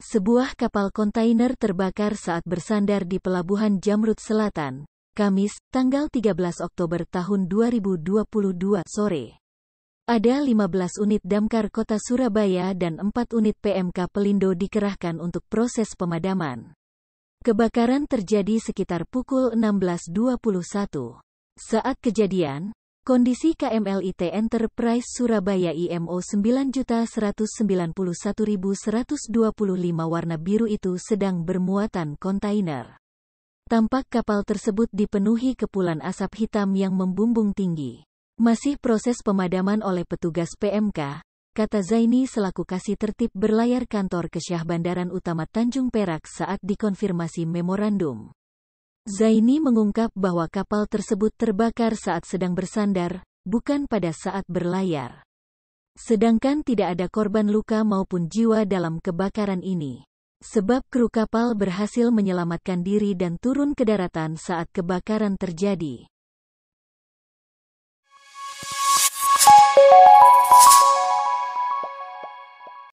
Sebuah kapal kontainer terbakar saat bersandar di pelabuhan Jamrut Selatan, Kamis, tanggal 13 Oktober tahun 2022 sore. Ada 15 unit damkar kota Surabaya dan 4 unit PMK Pelindo dikerahkan untuk proses pemadaman. Kebakaran terjadi sekitar pukul 16.21. Saat kejadian, Kondisi KMLIT Enterprise Surabaya IMO 9.191.125 warna biru itu sedang bermuatan kontainer. Tampak kapal tersebut dipenuhi kepulan asap hitam yang membumbung tinggi. Masih proses pemadaman oleh petugas PMK, kata Zaini selaku kasih tertib berlayar kantor ke Syah Bandaran Utama Tanjung Perak saat dikonfirmasi memorandum. Zaini mengungkap bahwa kapal tersebut terbakar saat sedang bersandar, bukan pada saat berlayar. Sedangkan tidak ada korban luka maupun jiwa dalam kebakaran ini. Sebab kru kapal berhasil menyelamatkan diri dan turun ke daratan saat kebakaran terjadi.